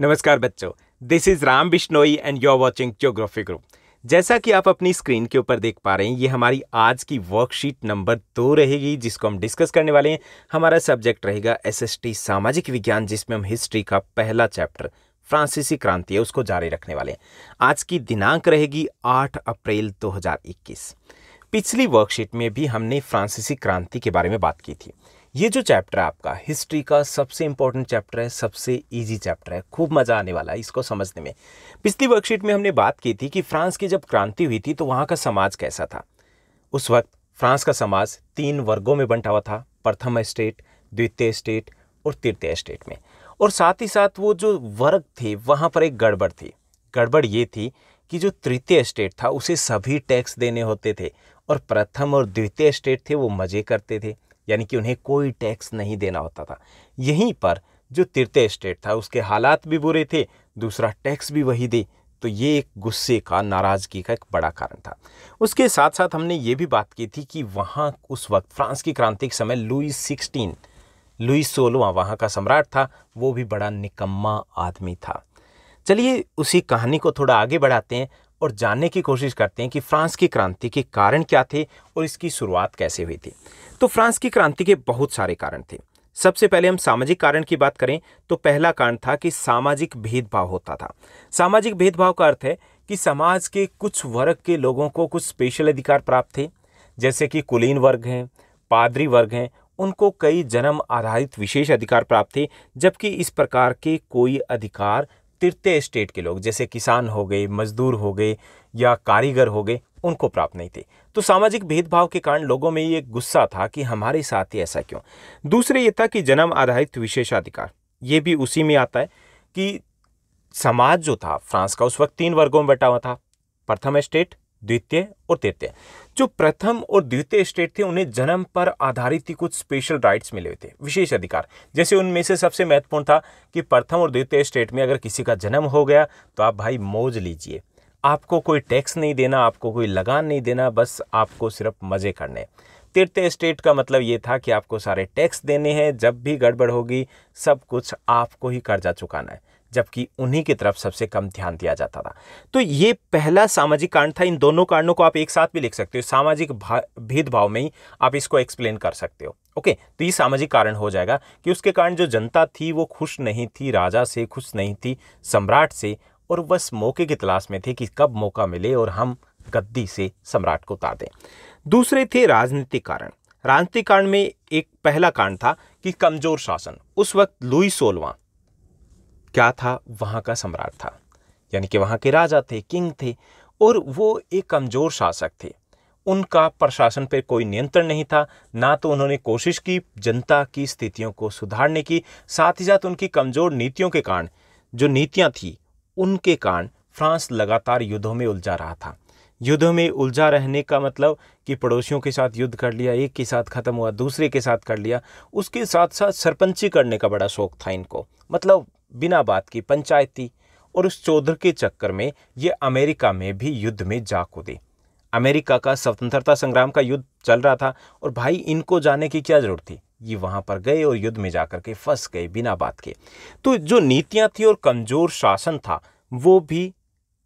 नमस्कार बच्चों this is Ram Bishnoi and you are watching geography group जैसा कि आप अपनी स्क्रीन के ऊपर देख पा रहे हैं ये हमारी आज की वर्कशीट नंबर दो रहेगी जिसको हम डिस्कस करने वाले हैं हमारा सब्जेक्ट रहेगा एसएसटी सामाजिक विज्ञान जिसमें हम हिस्ट्री का पहला चैप्टर फ्रांसीसी क्रांति है उसको जारी रखने वाले हैं आज की दिनांक रहेगी 8 अप्रैल 2021 पिछली वर्कशीट में भी हमने फ्रांसीसी क्रांति के बारे में बात की थी ये जो चैप्टर है आपका हिस्ट्री का सबसे इंपॉर्टेंट चैप्टर है सबसे इजी चैप्टर है खूब मज़ा आने वाला है इसको समझने में पिछली वर्कशीट में हमने बात की थी कि फ्रांस की जब क्रांति हुई थी तो वहाँ का समाज कैसा था उस वक्त फ्रांस का समाज तीन वर्गों में बंटा हुआ था प्रथम स्टेट द्वितीय स्टेट और तृतीय स्टेट में और साथ ही साथ वो जो वर्ग थे वहाँ पर एक गड़बड़ थी गड़बड़ ये थी कि जो तृतीय स्टेट था उसे सभी टैक्स देने होते थे और प्रथम और द्वितीय स्टेट थे वो मज़े करते थे यानी कि उन्हें कोई टैक्स नहीं देना होता था यहीं पर जो तिरते स्टेट था उसके हालात भी बुरे थे दूसरा टैक्स भी वही दे तो ये एक गुस्से का नाराज़गी का एक बड़ा कारण था उसके साथ साथ हमने ये भी बात की थी कि वहाँ उस वक्त फ्रांस की क्रांति के समय लुई सिक्सटीन लुई सोलवा वहाँ का सम्राट था वो भी बड़ा निकम्मा आदमी था चलिए उसी कहानी को थोड़ा आगे बढ़ाते हैं और जानने की कोशिश करते हैं कि फ्रांस की क्रांति के कारण क्या थे और इसकी शुरुआत कैसे हुई थी तो फ्रांस की क्रांति के बहुत सारे कारण थे सबसे पहले हम सामाजिक कारण की बात करें तो पहला कारण था कि सामाजिक भेदभाव होता था सामाजिक भेदभाव का अर्थ है कि समाज के कुछ वर्ग के लोगों को कुछ स्पेशल अधिकार प्राप्त थे जैसे कि कुलीन वर्ग हैं पादरी वर्ग हैं उनको कई जन्म आधारित विशेष अधिकार प्राप्त थे जबकि इस प्रकार के कोई अधिकार तृतीय स्टेट के लोग जैसे किसान हो गए मजदूर हो गए या कारीगर हो गए उनको प्राप्त नहीं थे तो सामाजिक भेदभाव के कारण लोगों में ये गुस्सा था कि हमारे साथ ही ऐसा क्यों दूसरे ये था कि जन्म आधारित विशेषाधिकार ये भी उसी में आता है कि समाज जो था फ्रांस का उस वक्त तीन वर्गों में बैठा हुआ था प्रथम स्टेट द्वितीय और तृतीय जो प्रथम और द्वितीय स्टेट थे उन्हें जन्म पर आधारित ही कुछ स्पेशल राइट्स मिले हुए थे विशेष अधिकार जैसे उनमें से सबसे महत्वपूर्ण था कि प्रथम और द्वितीय स्टेट में अगर किसी का जन्म हो गया तो आप भाई मौज लीजिए आपको कोई टैक्स नहीं देना आपको कोई लगान नहीं देना बस आपको सिर्फ मज़े करने तृतीय स्टेट का मतलब ये था कि आपको सारे टैक्स देने हैं जब भी गड़बड़ होगी सब कुछ आपको ही कर्जा चुकाना है जबकि उन्हीं की तरफ सबसे कम ध्यान दिया जाता था तो ये पहला सामाजिक कारण था इन दोनों कारणों को आप एक साथ भी लिख सकते हो सामाजिक भेदभाव में ही आप इसको एक्सप्लेन कर सकते हो ओके तो ये सामाजिक कारण हो जाएगा कि उसके कारण जो जनता थी वो खुश नहीं थी राजा से खुश नहीं थी सम्राट से और बस मौके की तलाश में थे कि कब मौका मिले और हम गद्दी से सम्राट को उतार दें दूसरे थे राजनीतिक कारण राजनीतिक कारण में एक पहला कारण था कि कमजोर शासन उस वक्त लुई सोलवा क्या था वहाँ का सम्राट था यानी कि वहाँ के राजा थे किंग थे और वो एक कमज़ोर शासक थे उनका प्रशासन पर कोई नियंत्रण नहीं था ना तो उन्होंने कोशिश की जनता की स्थितियों को सुधारने की साथ ही साथ उनकी कमज़ोर नीतियों के कारण जो नीतियाँ थी उनके कारण फ्रांस लगातार युद्धों में उलझा रहा था युद्धों में उलझा रहने का मतलब कि पड़ोसियों के साथ युद्ध कर लिया एक के साथ ख़त्म हुआ दूसरे के साथ कर लिया उसके साथ साथ सरपंची करने का बड़ा शौक था इनको मतलब बिना बात की पंचायती और उस चौधर के चक्कर में ये अमेरिका में भी युद्ध में जा कूदे अमेरिका का स्वतंत्रता संग्राम का युद्ध चल रहा था और भाई इनको जाने की क्या ज़रूरत थी ये वहाँ पर गए और युद्ध में जाकर के फंस गए बिना बात के तो जो नीतियाँ थी और कमज़ोर शासन था वो भी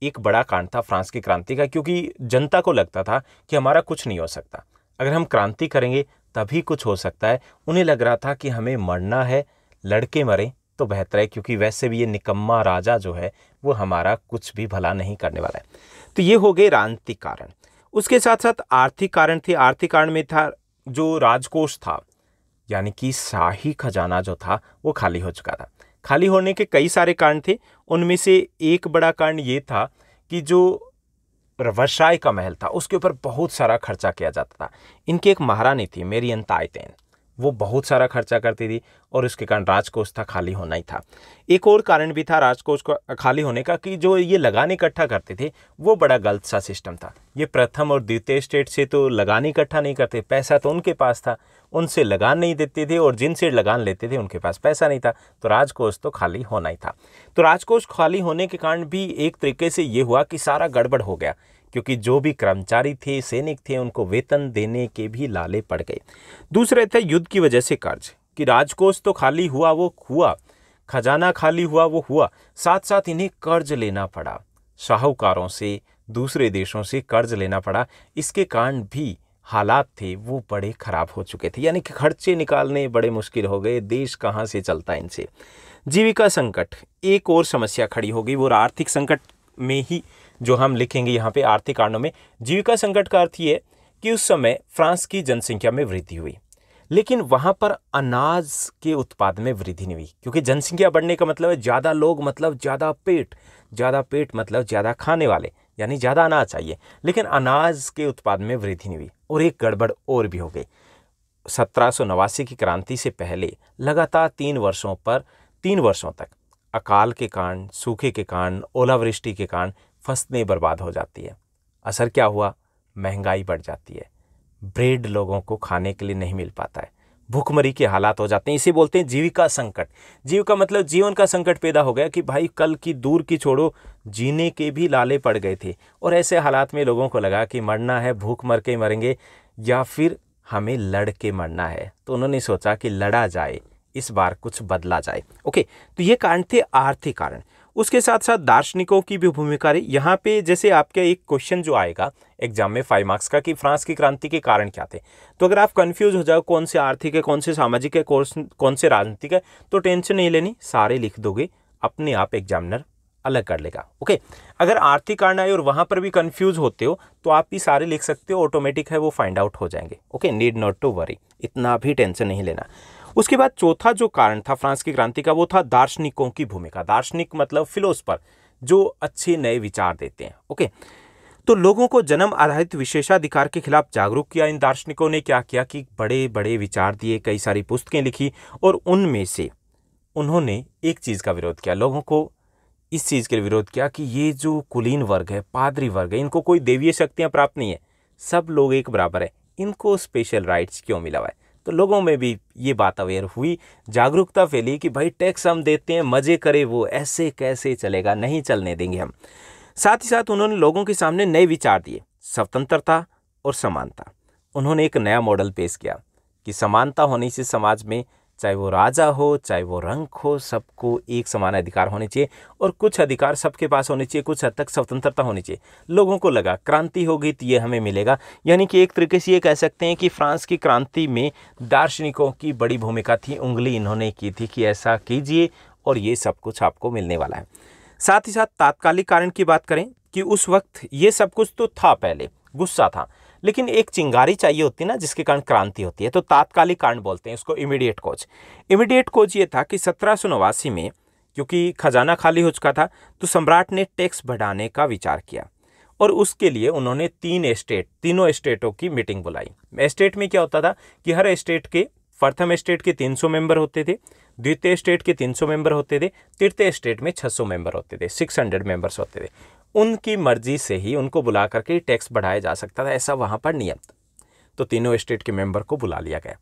एक बड़ा कांड था फ्रांस की क्रांति का क्योंकि जनता को लगता था कि हमारा कुछ नहीं हो सकता अगर हम क्रांति करेंगे तभी कुछ हो सकता है उन्हें लग रहा था कि हमें मरना है लड़के मरें तो बेहतर है क्योंकि वैसे भी ये निकम्मा राजा जो है वो हमारा कुछ भी भला नहीं करने वाला है तो ये हो गए राजनीतिक कारण उसके साथ साथ आर्थिक कारण थे आर्थिक कारण में था जो राजकोष था यानी कि शाही खजाना जो था वो खाली हो चुका था खाली होने के कई सारे कारण थे उनमें से एक बड़ा कारण ये था कि जो वर्षाई का महल था उसके ऊपर बहुत सारा खर्चा किया जाता था इनकी एक महारानी थी मेरियन ताइतेन वो बहुत सारा खर्चा करती थी और उसके कारण राजकोष था खाली होना ही था एक और कारण भी था राजकोष को खाली होने का कि जो ये लगान इकट्ठा करते थे वो बड़ा गलत सा सिस्टम था ये प्रथम और द्वितीय स्टेट से तो लगान इकट्ठा नहीं करते पैसा तो उनके पास था उनसे लगान नहीं देते थे और जिनसे लगान लेते थे उनके पास पैसा नहीं था तो राजकोष तो खाली होना ही था तो राजकोष खाली होने के कारण भी एक तरीके से ये हुआ कि सारा गड़बड़ हो गया क्योंकि जो भी कर्मचारी थे सैनिक थे उनको वेतन देने के भी लाले पड़ गए दूसरे थे युद्ध की वजह से कर्ज कि राजकोष तो खाली हुआ वो हुआ खजाना खाली हुआ वो हुआ साथ साथ इन्हें कर्ज लेना पड़ा साहूकारों से दूसरे देशों से कर्ज लेना पड़ा इसके कारण भी हालात थे वो बड़े ख़राब हो चुके थे यानी कि खर्चे निकालने बड़े मुश्किल हो गए देश कहाँ से चलता इनसे जीविका संकट एक और समस्या खड़ी हो गई वो आर्थिक संकट में ही जो हम लिखेंगे यहाँ पे आर्थिक कारणों में जीविका संकट का अर्थ ये कि उस समय फ्रांस की जनसंख्या में वृद्धि हुई लेकिन वहाँ पर अनाज के उत्पाद में वृद्धि नहीं हुई क्योंकि जनसंख्या बढ़ने का मतलब है ज़्यादा लोग मतलब ज़्यादा पेट ज़्यादा पेट मतलब ज़्यादा खाने वाले यानी ज़्यादा अनाज चाहिए लेकिन अनाज के उत्पाद में वृद्धि नहीं हुई और एक गड़बड़ और भी हो गई सत्रह की क्रांति से पहले लगातार तीन वर्षों पर तीन वर्षों तक अकाल के कारण सूखे के कारण ओलावृष्टि के कारण फसलें बर्बाद हो जाती है असर क्या हुआ महंगाई बढ़ जाती है ब्रेड लोगों को खाने के लिए नहीं मिल पाता है भूखमरी के हालात हो जाते हैं इसे बोलते हैं जीविका संकट जीविका मतलब जीवन का संकट पैदा हो गया कि भाई कल की दूर की छोड़ो जीने के भी लाले पड़ गए थे और ऐसे हालात में लोगों को लगा कि मरना है भूख मर के मरेंगे या फिर हमें लड़ के मरना है तो उन्होंने सोचा कि लड़ा जाए इस बार कुछ बदला जाए ओके तो ये कारण थे आर्थिक कारण उसके साथ साथ दार्शनिकों की भी भूमिका रही यहाँ पे जैसे आपके एक क्वेश्चन जो आएगा एग्जाम में फाइव मार्क्स का कि फ्रांस की क्रांति के कारण क्या थे तो अगर आप कंफ्यूज हो जाओ कौन से आर्थिक है कौन से सामाजिक है कौन कौन से राजनीतिक है तो टेंशन नहीं लेनी सारे लिख दोगे अपने आप एग्जामिनर अलग कर लेगा ओके अगर आर्थिक कारण आए और वहाँ पर भी कन्फ्यूज होते हो तो आप भी सारे लिख सकते हो ऑटोमेटिक है वो फाइंड आउट हो जाएंगे okay need not to worry इतना भी टेंशन नहीं लेना उसके बाद चौथा जो कारण था फ्रांस की क्रांति का वो था दार्शनिकों की भूमिका दार्शनिक मतलब फिलोसफर जो अच्छे नए विचार देते हैं ओके तो लोगों को जन्म आधारित विशेषाधिकार के खिलाफ जागरूक किया इन दार्शनिकों ने क्या किया कि बड़े बड़े विचार दिए कई सारी पुस्तकें लिखी और उनमें से उन्होंने एक चीज़ का विरोध किया लोगों को इस चीज़ के विरोध किया कि ये जो कुलीन वर्ग है पादरी वर्ग है इनको कोई देवीय शक्तियाँ प्राप्त नहीं है सब लोग एक बराबर है इनको स्पेशल राइट्स क्यों मिला हुआ है तो लोगों में भी ये बात अवेयर हुई जागरूकता फैली कि भाई टैक्स हम देते हैं मज़े करे वो ऐसे कैसे चलेगा नहीं चलने देंगे हम साथ ही साथ उन्होंने लोगों के सामने नए विचार दिए स्वतंत्रता और समानता उन्होंने एक नया मॉडल पेश किया कि समानता होने से समाज में चाहे वो राजा हो चाहे वो रंक हो सबको एक समान अधिकार होने चाहिए और कुछ अधिकार सबके पास होने चाहिए कुछ हद तक स्वतंत्रता होनी चाहिए लोगों को लगा क्रांति होगी तो ये हमें मिलेगा यानी कि एक तरीके से ये कह सकते हैं कि फ्रांस की क्रांति में दार्शनिकों की बड़ी भूमिका थी उंगली इन्होंने की थी कि ऐसा कीजिए और ये सब कुछ आपको मिलने वाला है साथ ही साथ तात्कालिक कारण की बात करें कि उस वक्त ये सब कुछ तो था पहले गुस्सा था लेकिन एक चिंगारी चाहिए होती ना जिसके कारण क्रांति होती है तो तात्कालिक कारण बोलते हैं उसको इमीडिएट कोच इमीडिएट कोच ये था कि सत्रह में क्योंकि खजाना खाली हो चुका था तो सम्राट ने टैक्स बढ़ाने का विचार किया और उसके लिए उन्होंने तीन स्टेट तीनों स्टेटों की मीटिंग बुलाई स्टेट में क्या होता था कि हर स्टेट के प्रथम स्टेट के 300 मेंबर होते थे द्वितीय स्टेट के 300 मेंबर होते थे तृतीय स्टेट में 600 मेंबर होते थे 600 मेंबर्स होते थे उनकी मर्जी से ही उनको बुला करके टैक्स बढ़ाया जा सकता था ऐसा वहाँ पर नियम था तो तीनों स्टेट के मेंबर को बुला लिया गया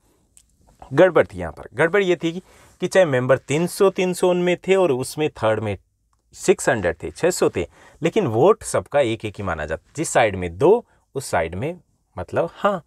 गड़बड़ थी यहाँ पर गड़बड़ ये थी कि चाहे मेंबर 300 300 उनमें थे और उसमें थर्ड में 600 थे 600 थे लेकिन वोट सबका एक एक ही माना जाता जिस साइड में दो उस साइड में मतलब हाँ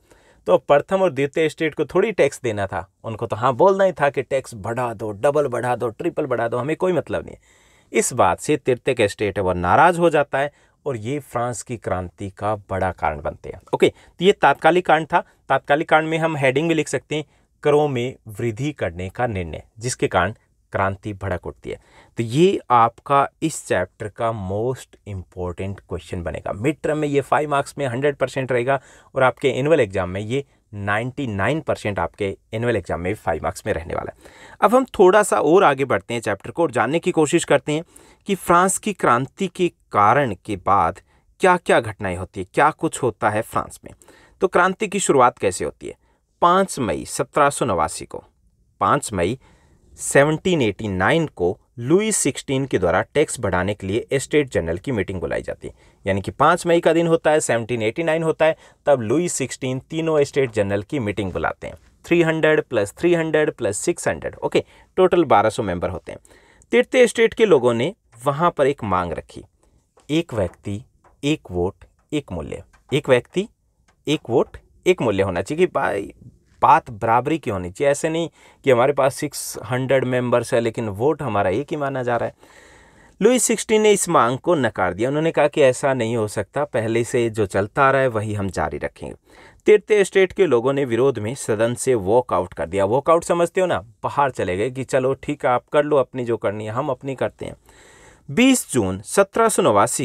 तो प्रथम और द्वितीय स्टेट को थोड़ी टैक्स देना था उनको तो हाँ बोलना ही था कि टैक्स बढ़ा दो डबल बढ़ा दो ट्रिपल बढ़ा दो हमें कोई मतलब नहीं है इस बात से तिरतेक स्टेट है वह नाराज हो जाता है और ये फ्रांस की क्रांति का बड़ा कारण बनते हैं ओके तो ये तात्कालिक कांड था तात्कालिक कांड में हम हेडिंग भी लिख सकते हैं करों में वृद्धि करने का निर्णय जिसके कारण क्रांति भड़क उठती है तो ये आपका इस चैप्टर का मोस्ट इम्पॉर्टेंट क्वेश्चन बनेगा मिड टर्म में ये फाइव मार्क्स में हंड्रेड परसेंट रहेगा और आपके एनुअल एग्जाम में ये 99 परसेंट आपके एनुअल एग्जाम में फाइव मार्क्स में रहने वाला है अब हम थोड़ा सा और आगे बढ़ते हैं चैप्टर को और जानने की कोशिश करते हैं कि फ्रांस की क्रांति के कारण के बाद क्या क्या घटनाएं होती है क्या कुछ होता है फ्रांस में तो क्रांति की शुरुआत कैसे होती है पाँच मई सत्रह को पाँच मई 1789 को लुई सिक्सटीन के द्वारा टैक्स बढ़ाने के लिए स्टेट जनरल की मीटिंग बुलाई जाती है यानी कि पाँच मई का दिन होता है 1789 होता है तब लुई सिक्सटीन तीनों स्टेट जनरल की मीटिंग बुलाते हैं 300 plus 300 plus 600 okay total 1200 member होते हैं तीर्थ स्टेट के लोगों ने वहाँ पर एक मांग रखी एक व्यक्ति एक वोट एक मूल्य एक व्यक्ति एक वोट एक मूल्य होना चाहिए कि बात बराबरी की होनी चाहिए ऐसे नहीं कि हमारे पास सिक्स हंड्रेड मेम्बर्स है लेकिन वोट हमारा एक ही माना जा रहा है लुई सिक्सटीन ने इस मांग को नकार दिया उन्होंने कहा कि ऐसा नहीं हो सकता पहले से जो चलता आ रहा है वही हम जारी रखेंगे तीर्थ स्टेट के लोगों ने विरोध में सदन से वॉकआउट कर दिया वॉकआउट समझते हो ना बाहर चले गए कि चलो ठीक है आप कर लो अपनी जो करनी है हम अपनी करते हैं 20 जून सत्रह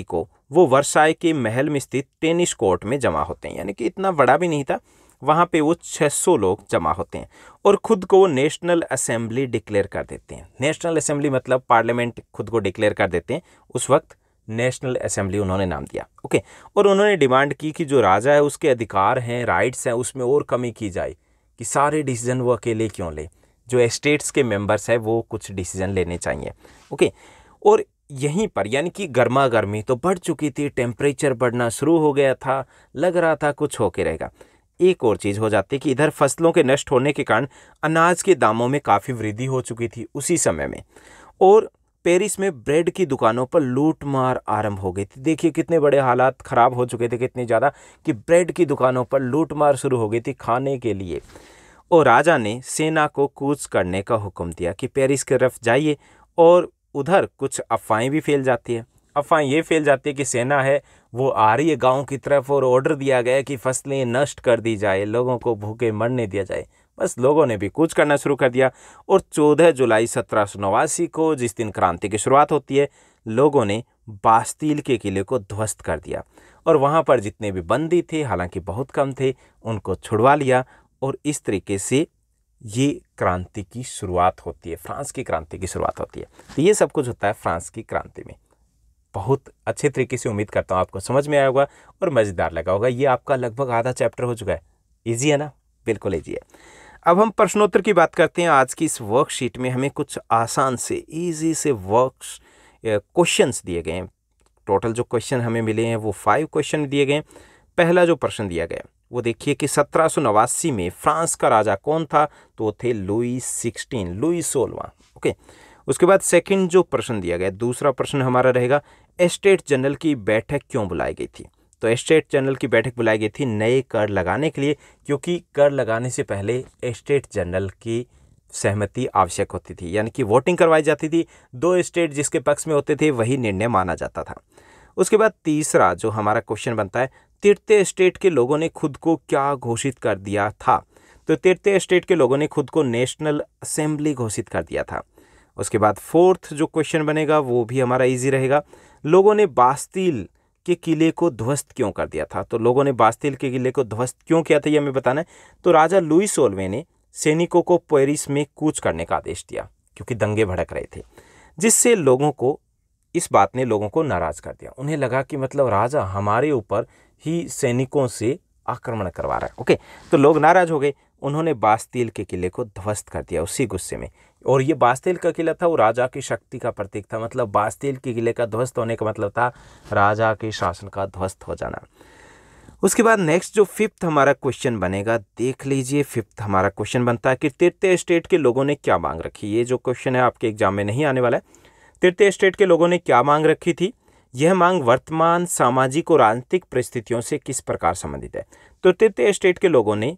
को वो वर्षाए के महल में स्थित टेनिस कोर्ट में जमा होते हैं यानी कि इतना बड़ा भी नहीं था वहाँ पे वो 600 लोग जमा होते हैं और खुद को नेशनल असेंबली डिक्लेयर कर देते हैं नेशनल असेंबली मतलब पार्लियामेंट खुद को डिक्लेयर कर देते हैं उस वक्त नेशनल असेंबली उन्होंने नाम दिया ओके और उन्होंने डिमांड की कि जो राजा है उसके अधिकार हैं राइट्स हैं उसमें और कमी की जाए कि सारे डिसीजन वो अकेले क्यों ले जो एस्टेट्स के मेंबर्स हैं वो कुछ डिसीजन लेने चाहिए ओके और यहीं पर यानी कि गर्मा गर्मी तो बढ़ चुकी थी टेम्परेचर बढ़ना शुरू हो गया था लग रहा था कुछ होके रहेगा एक और चीज़ हो जाती कि इधर फसलों के नष्ट होने के कारण अनाज के दामों में काफ़ी वृद्धि हो चुकी थी उसी समय में और पेरिस में ब्रेड की दुकानों पर लूट मार आरंभ हो गई थी देखिए कितने बड़े हालात ख़राब हो चुके थे कितने ज़्यादा कि ब्रेड की दुकानों पर लूट मार शुरू हो गई थी खाने के लिए और राजा ने सेना को कूच करने का हुक्म दिया कि पेरिस की तरफ जाइए और उधर कुछ अफवाहें भी फैल जाती है अफवाह ये फैल जाती है कि सेना है वो आ रही है गाँव की तरफ और ऑर्डर दिया गया कि फसलें नष्ट कर दी जाए लोगों को भूखे मरने दिया जाए बस लोगों ने भी कुछ करना शुरू कर दिया और 14 जुलाई सत्रह को जिस दिन क्रांति की शुरुआत होती है लोगों ने बास्तील के किले को ध्वस्त कर दिया और वहाँ पर जितने भी बंदी थे हालांकि बहुत कम थे उनको छुड़वा लिया और इस तरीके से ये क्रांति की शुरुआत होती है फ्रांस की क्रांति की शुरुआत होती है तो ये सब कुछ होता है फ्रांस की क्रांति में बहुत अच्छे तरीके से उम्मीद करता हूँ आपको समझ में आया होगा और मज़ेदार लगा होगा ये आपका लगभग आधा चैप्टर हो चुका है ईजी है ना बिल्कुल ईजी है अब हम प्रश्नोत्तर की बात करते हैं आज की इस वर्कशीट में हमें कुछ आसान से ईजी से वर्क क्वेश्चंस दिए गए हैं टोटल जो क्वेश्चन हमें मिले हैं वो फाइव क्वेश्चन दिए गए पहला जो प्रश्न दिया गया वो देखिए कि सत्रह में फ्रांस का राजा कौन था तो थे लुई सिक्सटीन लुई सोलवा ओके okay? उसके बाद सेकंड जो प्रश्न दिया गया दूसरा प्रश्न हमारा रहेगा एस्टेट जनरल की बैठक क्यों बुलाई गई थी तो एस्टेट जनरल की बैठक बुलाई गई थी नए कर लगाने के लिए क्योंकि कर लगाने से पहले एस्टेट जनरल की सहमति आवश्यक होती थी यानी कि वोटिंग करवाई जाती थी दो स्टेट जिसके पक्ष में होते थे वही निर्णय माना जाता था उसके बाद तीसरा जो हमारा क्वेश्चन बनता है तिरते स्टेट के लोगों ने खुद को क्या घोषित कर दिया था तो तिरते स्टेट के लोगों ने खुद को नेशनल असेंबली घोषित कर दिया था उसके बाद फोर्थ जो क्वेश्चन बनेगा वो भी हमारा इजी रहेगा लोगों ने बास्तील के किले को ध्वस्त क्यों कर दिया था तो लोगों ने बास्तील के किले को ध्वस्त क्यों किया था ये हमें बताना है तो राजा लुई सोलवे ने सैनिकों को पेरिस में कूच करने का आदेश दिया क्योंकि दंगे भड़क रहे थे जिससे लोगों को इस बात ने लोगों को नाराज़ कर दिया उन्हें लगा कि मतलब राजा हमारे ऊपर ही सैनिकों से आक्रमण करवा रहा है ओके तो लोग नाराज़ हो गए उन्होंने बास्तील के किले को ध्वस्त कर दिया उसी गुस्से में और ये बास्तेल का किला था वो राजा की शक्ति का प्रतीक था मतलब बास्तेल के किले का ध्वस्त होने का मतलब था राजा के शासन का ध्वस्त हो जाना उसके बाद नेक्स्ट जो फिफ्थ हमारा क्वेश्चन बनेगा देख लीजिए फिफ्थ हमारा क्वेश्चन बनता है कि तृतीय स्टेट के लोगों ने क्या मांग रखी ये जो क्वेश्चन है आपके एग्जाम में नहीं आने वाला है तृतीय स्टेट के लोगों ने क्या मांग रखी थी यह मांग वर्तमान सामाजिक और राजनीतिक परिस्थितियों से किस प्रकार संबंधित है तो तृतीय स्टेट के लोगों ने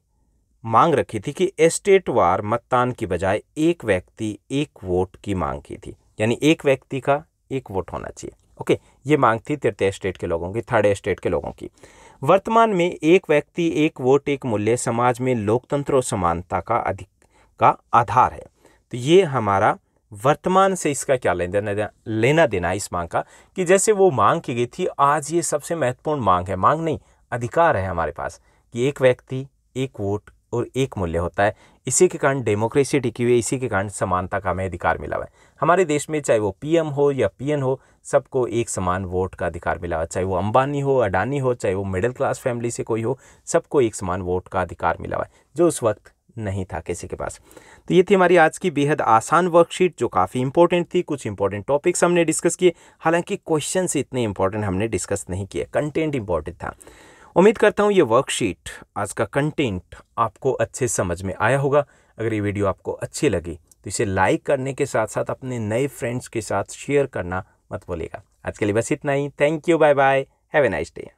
मांग रखी थी कि एस्टेटवार मतदान की बजाय एक व्यक्ति एक वोट की मांग की थी यानी एक व्यक्ति का एक वोट होना चाहिए ओके ये मांग थी तृतीय स्टेट के लोगों की थर्ड स्टेट के लोगों की वर्तमान में एक व्यक्ति एक वोट एक मूल्य समाज में लोकतंत्र और समानता का अधिक का आधार है तो ये हमारा वर्तमान से इसका क्या लेना लेना देना इस मांग का कि जैसे वो मांग की गई थी आज ये सबसे महत्वपूर्ण मांग है मांग नहीं अधिकार है हमारे पास कि एक व्यक्ति एक वोट और एक मूल्य होता है इसी के कारण डेमोक्रेसी टिकी हुई है इसी के कारण समानता का हमें अधिकार मिला हुआ है हमारे देश में चाहे वो पीएम हो या पीएन हो सबको एक समान वोट का अधिकार मिला हुआ है चाहे वो अंबानी हो अडानी हो चाहे वो मिडिल क्लास फैमिली से कोई हो सबको एक समान वोट का अधिकार मिला हुआ है जो उस वक्त नहीं था किसी के पास तो ये थी हमारी आज की बेहद आसान वर्कशीट जो काफ़ी इंपॉर्टेंट थी कुछ इंपॉर्टेंट टॉपिक्स हमने डिस्कस किए हालांकि क्वेश्चन इतने इंपॉर्टेंट हमने डिस्कस नहीं किए कंटेंट इंपॉर्टेंट था उम्मीद करता हूँ ये वर्कशीट आज का कंटेंट आपको अच्छे समझ में आया होगा अगर ये वीडियो आपको अच्छी लगी तो इसे लाइक करने के साथ साथ अपने नए फ्रेंड्स के साथ शेयर करना मत बोलेगा आज के लिए बस इतना ही thank you bye bye have a nice day